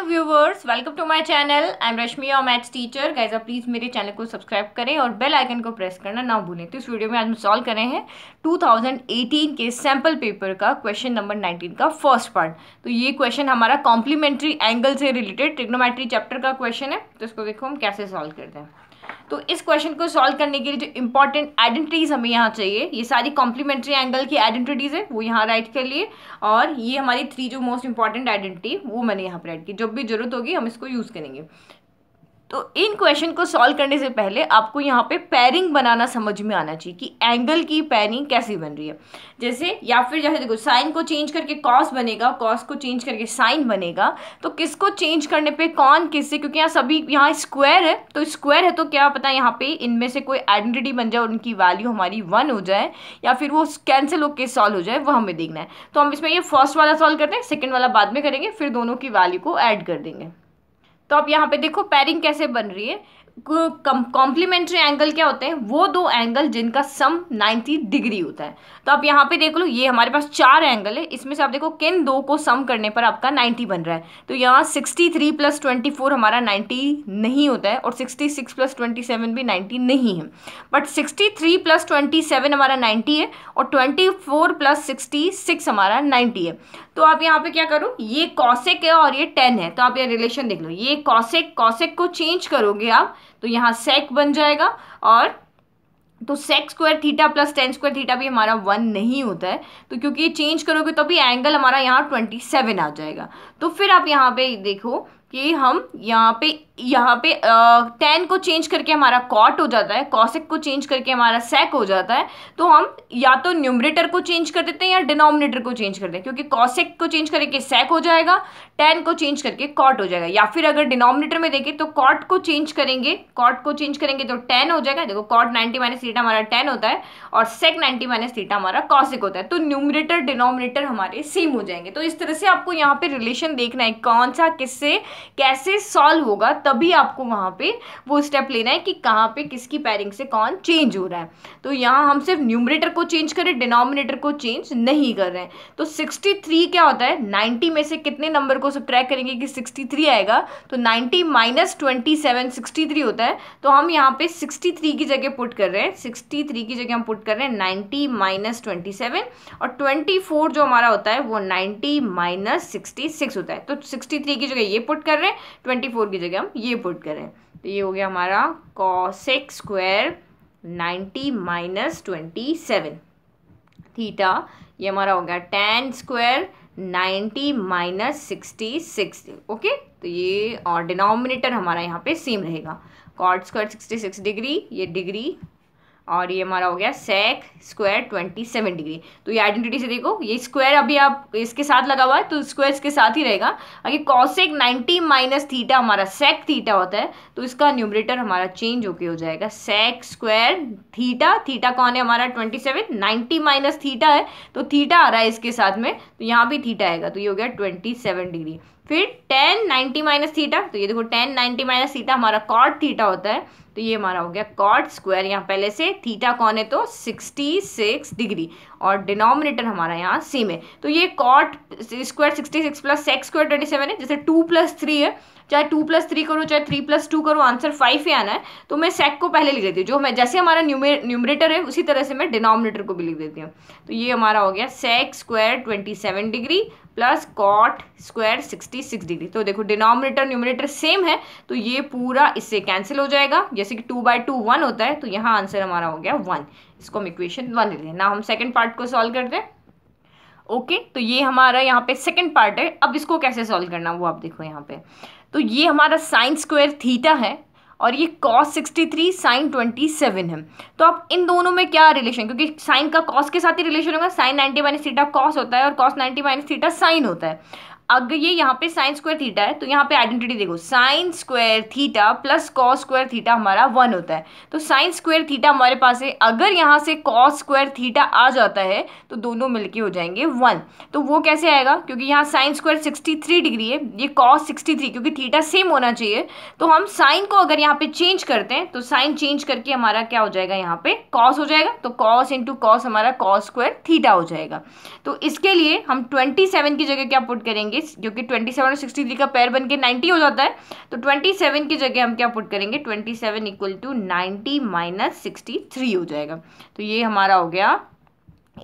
hello viewers welcome to my channel I am Rashmi और maths teacher guys आप please मेरे channel को subscribe करें और बेल आइकन को प्रेस करना ना भूलें तो इस वीडियो में आज हम सॉल्व करें हैं 2018 के सैम्पल पेपर का क्वेश्चन नंबर 19 का फर्स्ट पार्ट तो ये क्वेश्चन हमारा कॉम्प्लीमेंट्री एंगल से रिलेटेड ट्रिग्नोमेट्री चैप्टर का क्वेश्चन है तो इसको देखो हम कैसे सॉल्व करते हैं तो इस क्वेश्चन को सॉल्व करने के लिए जो इंपॉर्टेंट आइडेंटिटीज़ हमें यहाँ चाहिए ये सारी कॉम्प्लीमेंट्री एंगल की आइडेंटिटीज़ है वो यहाँ राइट कर लिए और ये हमारी थ्री जो मोस्ट इंपॉर्टेंट आइडेंटिटी वो मैंने यहाँ पर राइट की जब भी जरूरत होगी हम इसको यूज़ करेंगे तो इन क्वेश्चन को सॉल्व करने से पहले आपको यहाँ पे पैरिंग बनाना समझ में आना चाहिए कि एंगल की पैरिंग कैसी बन रही है जैसे या फिर जैसे देखो साइन को चेंज करके कॉस बनेगा कॉस को चेंज करके साइन बनेगा तो किसको चेंज करने पे कौन किससे क्योंकि यहाँ सभी यहाँ स्क्वायर है तो स्क्वायर है तो क्या पता यहाँ पे इनमें से कोई आइडेंटिटी बन जाए उनकी वैल्यू हमारी वन हो जाए या फिर वो कैंसिल होकर सॉल्व हो जाए वो हमें देखना है तो हम इसमें ये फर्स्ट वाला सॉल्व करते हैं सेकेंड वाला बाद में करेंगे फिर दोनों की वैल्यू को ऐड कर देंगे तो आप यहाँ पे देखो पैरिंग कैसे बन रही है कॉम्प्लीमेंट्री एंगल क्या होते हैं वो दो एंगल जिनका सम 90 डिग्री होता है तो आप यहाँ पे देख लो ये हमारे पास चार एंगल है इसमें से आप देखो किन दो को सम करने पर आपका 90 बन रहा है तो यहाँ 63 प्लस 24 हमारा 90 नहीं होता है और 66 प्लस 27 भी 90 नहीं है बट 63 प्लस 27 हमारा 90 है और 24 प्लस 66 हमारा 90 है तो आप यहाँ पे क्या करो ये कॉसेक है और ये टेन है तो आप ये रिलेशन देख लो ये कॉसेक कॉसेक को चेंज करोगे आप तो यहाँ सेक बन जाएगा और तो sec square theta plus tan square theta भी हमारा वन नहीं होता है तो क्योंकि ये चेंज करोगे तो भी एंगल हमारा यहाँ ट्वेंटी सेवन आ जाएगा तो फिर आप यहाँ पे देखो कि हम यहाँ पे यहाँ पे टेन को चेंज करके हमारा कॉट हो जाता है कॉसिक को चेंज करके हमारा सेक हो जाता है तो हम या तो न्यूमरेटर को चेंज कर देते हैं या डिनोमिनेटर को चेंज कर हैं क्योंकि कॉसिक को चेंज करके सेक हो जाएगा टेन को चेंज करके कॉट हो जाएगा या फिर अगर डिनोमिनेटर में देखें तो कॉट को चेंज करेंगे कॉट को चेंज करेंगे तो टेन हो जाएगा देखो कॉट नाइन्टी माइनस थीटा हमारा टेन होता है और सेक नाइन्टी माइनस थीटा हमारा कॉसिक होता है तो न्यूमरेटर डिनोमिनेटर हमारे सेम हो जाएंगे तो इस तरह से आपको यहाँ पर रिलेशन देखना है कौन सा किससे कैसे सॉल्व होगा तब तभी आपको वहाँ पे वो स्टेप लेना है कि कहाँ पे किसकी पैरिंग से कौन चेंज हो रहा है तो यहाँ हम सिर्फ न्यूमरेटर को चेंज करें डिनोमिनेटर को चेंज नहीं कर रहे हैं तो सिक्सटी क्या होता है नाइन्टी में से कितने नंबर को सब करेंगे कि सिक्सटी आएगा तो नाइन्टी माइनस ट्वेंटी होता है तो हम यहाँ पे सिक्सटी की जगह पुट कर रहे हैं सिक्सटी की जगह हम पुट कर रहे हैं नाइन्टी माइनस और ट्वेंटी फोर जो हमारा होता है वो नाइन्टी माइनस सिक्सटी सिक्स होता है तो सिक्सटी थ्री की जगह ये पुट कर रहे हैं ट्वेंटी फोर की जगह हम ये पुट करें तो ये हो गया हमारा cosec square ninety minus twenty seven theta ये हमारा हो गया tan square ninety minus sixty six okay तो ये और डिनोमिनेटर हमारा यहाँ पे सेम रहेगा cot square sixty six degree ये डिग्री और ये हमारा हो गया sec square twenty seven degree तो ये आइडेंटिटी से देखो ये स्क्वायर अभी आप इसके साथ लगा हुआ है तो स्क्वायर इसके साथ ही रहेगा अगर कॉसेक नाइन्टी माइनस थीटा हमारा सेक थीटा होता है तो इसका न्यूमरेटर हमारा चेंज होके हो जाएगा सेक स्क्वायर थीटा थीटा कौन है हमारा twenty seven ninety minus theta है तो थीटा आ रहा है इसके साथ में तो यहाँ भी थीटा आएगा तो ये हो गया ट्वेंटी सेवन डिग्री फिर टेन नाइन्टी माइनस थीटा तो ये देखो टेन नाइन्टी माइनस थीटा हमारा कॉट थीटा होता है तो ये हमारा हो गया कॉट स्क्वायर यहाँ पहले से थीटा कौन है तो 66 डिग्री और डिनोमिनेटर हमारा यहाँ सेम है तो ये cot square 66 plus sec square twenty seven है जैसे टू प्लस थ्री है चाहे टू प्लस थ्री करो चाहे थ्री प्लस टू करो आंसर फाइव ही आना है तो मैं सेक को पहले लिख देती हूँ जो मैं जैसे हमारा न्यूमरेटर है उसी तरह से मैं डिनोमिनेटर को भी लिख देती हूँ तो ये हमारा हो गया sec square twenty seven degree plus cot square sixty six degree तो देखो डिनोमिनेटर न्यूमिनेटर सेम है तो ये पूरा इससे कैंसिल हो जाएगा जैसे कि टू बाई टू वन होता है तो यहाँ आंसर हमारा हो गया वन इसको हम इक्वेशन वन लेते हैं ना हम सेकेंड पार्ट को सॉल्व करते हैं ओके okay, तो ये हमारा यहाँ पे सेकंड पार्ट है अब इसको कैसे सॉल्व करना वो आप देखो यहाँ पे तो ये हमारा साइन स्क्वायर थीटा है और ये कॉस 63 साइन 27 है तो आप इन दोनों में क्या रिलेशन क्योंकि साइन का कॉस के साथ ही रिलेशन होगा साइन 90 माइनस थीटा कॉस होता है और कॉस 90 माइनस थीटा साइन होता है अगर ये यहाँ पे साइन स्क्वायर थीटा है तो यहाँ पे आइडेंटिटी देखो sine square theta plus cos square theta हमारा वन होता है तो साइन स्क्वायर थीटा हमारे पास है अगर यहाँ से कॉस स्क्वायर थीटा आ जाता है तो दोनों मिलके हो जाएंगे वन तो वो कैसे आएगा क्योंकि यहाँ sine square sixty three degree है ये कॉस सिक्सटी थ्री क्योंकि थीटा सेम होना चाहिए तो हम साइन को अगर यहाँ पे चेंज करते हैं तो साइन चेंज करके हमारा क्या हो जाएगा यहाँ पर कॉस हो जाएगा तो कॉस इंटू कॉस हमारा कॉस स्क्वायर थीटा हो जाएगा तो इसके लिए हम ट्वेंटी सेवन की जगह क्या पुट करेंगे केस जो कि सेवन और थ्री का पैर बन के हो जाता है तो ट्वेंटी सेवन की जगह हम क्या पुट करेंगे twenty seven equal to ninety minus sixty हो जाएगा तो ये हमारा हो गया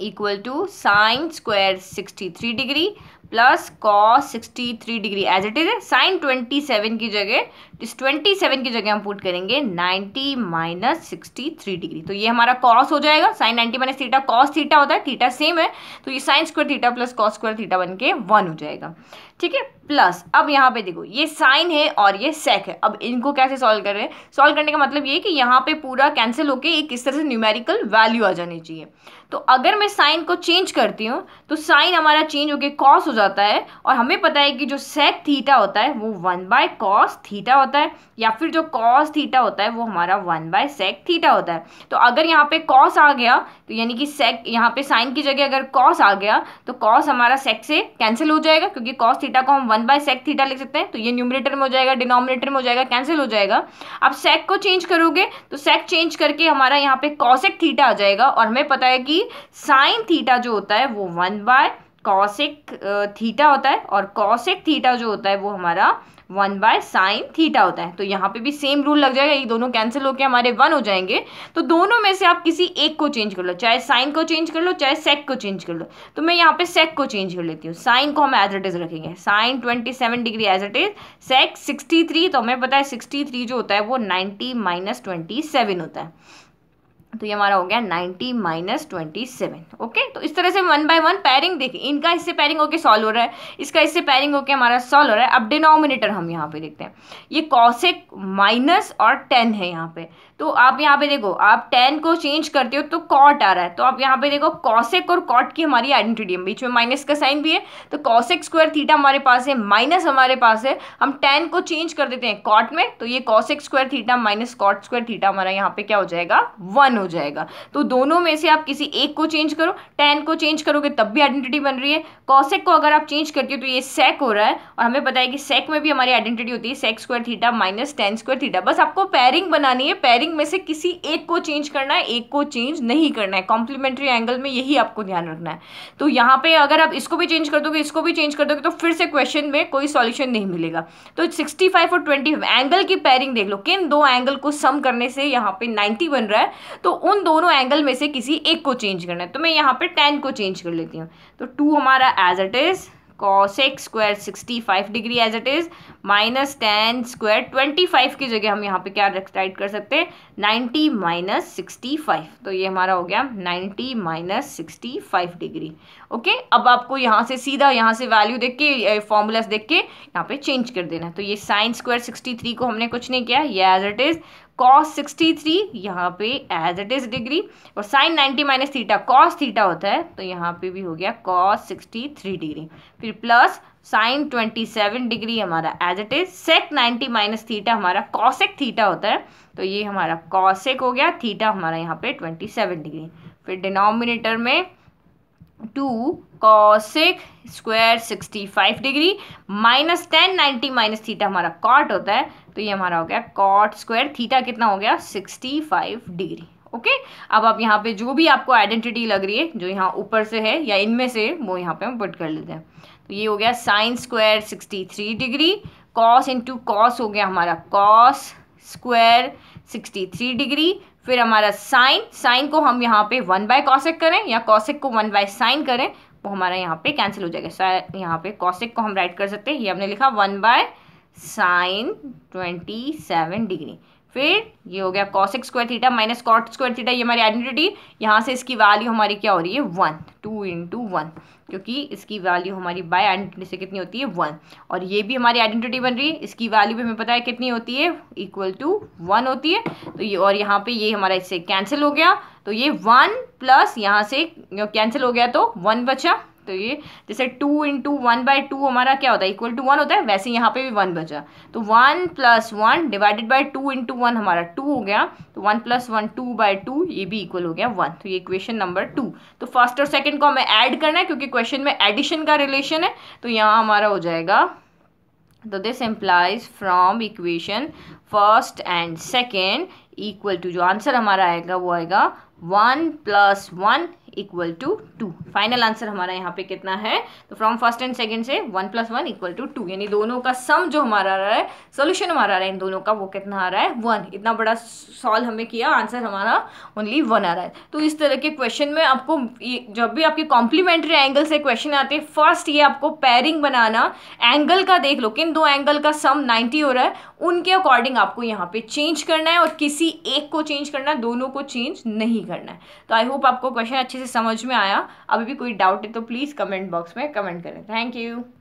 equal to sine square sixty three degree plus cos sixty three degree as it is sine twenty seven की जगह इस ट्वेंटी सेवन की जगह हम पुट करेंगे ninety minus sixty three degree तो ये हमारा कॉस हो जाएगा sine ninety minus theta cos theta होता है थीटा सेम है तो ये sine square theta plus cos square theta बन के वन हो जाएगा ठीक है प्लस अब यहाँ पे देखो ये साइन है और ये सेक है अब इनको कैसे सॉल्व कर रहे हैं सॉल्व करने का मतलब ये कि यहाँ पे पूरा कैंसिल होके एक इस तरह से न्यूमेरिकल वैल्यू आ जानी चाहिए तो अगर मैं साइन को चेंज करती हूँ तो साइन हमारा चेंज होके कॉस हो जाता है और हमें पता है कि जो सेक थीटा होता है वो वन बाय कॉस थीटा होता है या फिर जो कॉस थीटा होता है वो हमारा वन बाय सेक थीटा होता है तो अगर यहाँ पे कॉस आ गया तो यानी कि सेक यहाँ पे साइन की जगह अगर कॉस आ गया तो कॉस हमारा सेक से कैंसिल हो जाएगा क्योंकि कॉस थीटा को हम वन बाय सेक थीटा लिख सकते हैं तो ये न्यूमरेटर में हो जाएगा डिनोमिनेटर में हो जाएगा कैंसिल हो जाएगा अब सेक को चेंज करोगे तो सेक चेंज करके हमारा यहाँ पे कॉसेक थीटा आ जाएगा और हमें पता है कि साइन थीटा जो होता है वो वन बाय कॉसिक थीटा होता है और कॉसिक थीटा जो होता है वो हमारा वन बाय साइन थीटा होता है तो यहाँ पे भी सेम रूल लग जाएगा ये दोनों कैंसिल होकर हमारे वन हो जाएंगे तो दोनों में से आप किसी एक को चेंज कर लो चाहे साइन को चेंज कर लो चाहे सेक को चेंज कर लो तो मैं यहाँ पे सेक को चेंज कर लेती हूँ साइन को हम एज इट इज़ रखेंगे sine twenty seven degree as it is sec sixty three तो हमें पता है सिक्सटी थ्री जो होता है वो नाइन्टी माइनस ट्वेंटी सेवन होता है तो ये हमारा हो गया ninety minus twenty seven okay तो इस तरह से वन बाय वन पैरिंग देखिए इनका इससे पैरिंग होके सॉल्व हो रहा है इसका इससे पैरिंग होके हमारा सॉल्व हो रहा है अब डिनोमिनेटर हम यहाँ पे देखते हैं ये कॉसेक माइनस और टेन है यहाँ पे तो आप यहाँ पे देखो आप टेन को चेंज करते हो तो कॉट आ रहा है तो आप यहाँ पे देखो कॉसेक और कॉट की हमारी आइडेंटिटी है बीच में माइनस का साइन भी है तो कॉसेक स्क्वायर थीटा हमारे पास है माइनस हमारे पास है हम टेन को चेंज कर देते हैं कॉट में तो ये cosec square theta minus cot square theta हमारा यहाँ पे क्या हो जाएगा वन हो जाएगा तो दोनों में से आप किसी एक को चेंज करो टेन को चेंज करोगे तब भी आइडेंटिटी बन रही है कॉसेक को अगर आप चेंज करते हो तो ये सेक हो रहा है और हमें पता है कि सेक में भी हमारी आइडेंटिटी होती है sec square theta minus tan square theta बस आपको पैरिंग बनानी है पैरिंग हेडिंग में से किसी एक को चेंज करना है एक को चेंज नहीं करना है कॉम्प्लीमेंट्री एंगल में यही आपको ध्यान रखना है तो यहाँ पे अगर आप इसको भी चेंज कर दोगे इसको भी चेंज कर दोगे तो फिर से क्वेश्चन में कोई सॉल्यूशन नहीं मिलेगा तो 65 और 25 एंगल की पेयरिंग देख लो किन दो एंगल को सम करने से यहाँ पे 90 बन रहा है तो उन दोनों एंगल में से किसी एक को चेंज करना है तो मैं यहाँ पे टेन को चेंज कर लेती हूँ तो टू हमारा as it is cos x square sixty five degree as it is minus tan square twenty five की जगह हम यहाँ पे क्या राइट कर सकते हैं नाइन्टी माइनस सिक्सटी फाइव तो ये हमारा हो गया ninety minus sixty five degree okay अब आपको यहाँ से सीधा यहाँ से वैल्यू देख के फॉर्मूलाज देख के यहाँ पे चेंज कर देना तो ये साइन स्क्वायर सिक्सटी थ्री को हमने कुछ नहीं किया ये as it is cos sixty three यहाँ पे एज इट इज डिग्री और sine ninety minus theta cos theta होता है तो यहाँ पे भी हो गया कॉस सिक्सटी थ्री डिग्री फिर plus sine twenty seven degree हमारा as it is sec ninety minus theta हमारा कॉसेक थीटा होता है तो ये हमारा कॉसेक हो गया थीटा हमारा यहाँ पे ट्वेंटी सेवन डिग्री फिर डिनोमिनेटर में two cosec square sixty five degree minus tan ninety minus theta हमारा कॉट होता है तो ये हमारा हो गया कॉट स्क्वायर थीटा कितना हो गया सिक्सटी फाइव डिग्री ओके अब आप यहाँ पे जो भी आपको आइडेंटिटी लग रही है जो यहाँ ऊपर से है या इनमें से वो यहाँ पे हम पुट कर लेते हैं तो ये हो गया sine square sixty three degree cos into cos हो गया हमारा cos square sixty three degree फिर हमारा साइन साइन को हम यहाँ पे वन बाय कॉशिक करें या कॉशिक को वन बाय साइन करें वो हमारा यहाँ पे कैंसिल हो जाएगा यहाँ पे कॉशिक को हम राइट कर सकते हैं ये हमने लिखा one by sine twenty seven degree फिर ये हो गया cosec square theta minus cot square theta ये हमारी आइडेंटिटी यहाँ से इसकी वैल्यू हमारी क्या हो रही है वन टू इंटू वन क्योंकि इसकी वैल्यू हमारी बाय आइडेंटिटी से कितनी होती है वन और ये भी हमारी आइडेंटिटी बन रही है इसकी वैल्यू भी हमें पता है कितनी होती है इक्वल टू वन होती है तो ये और यहाँ पे ये हमारा इससे कैंसिल हो गया तो ये वन प्लस यहाँ से कैंसिल हो गया तो वन बचा तो ये जैसे two into one by two हमारा क्या होता है इक्वल टू वन होता है वैसे यहाँ पे भी वन बचा तो one plus one divided by two into one हमारा टू हो गया तो one plus one two by two ये भी इक्वल हो गया वन तो ये इक्वेशन नंबर टू तो फर्स्ट और सेकेंड को हमें ऐड करना है क्योंकि क्वेश्चन में एडिशन का रिलेशन है तो यहाँ हमारा हो जाएगा तो this implies from equation first and second equal to जो आंसर हमारा आएगा वो आएगा one plus one equal to two final answer हमारा यहाँ पे कितना है तो फ्रॉम फर्स्ट एंड सेकेंड से one plus one equal to two यानी दोनों का सम जो हमारा आ रहा है सोल्यूशन हमारा आ रहा है इन दोनों का वो कितना आ रहा है वन इतना बड़ा सॉल्व हमें किया आंसर हमारा ओनली वन आ रहा है तो इस तरह के क्वेश्चन में आपको जब भी आपके कॉम्प्लीमेंट्री एंगल से क्वेश्चन आते हैं फर्स्ट ये आपको पेयरिंग बनाना एंगल का देख लो किन दो एंगल का सम नाइन्टी हो रहा है उनके अकॉर्डिंग आपको यहाँ पे चेंज करना है और किसी एक को चेंज करना है दोनों को चेंज नहीं करना है तो आई होप आपको क्वेश्चन अच्छे से समझ में आया अभी भी कोई डाउट है तो प्लीज़ कमेंट बॉक्स में कमेंट करें थैंक यू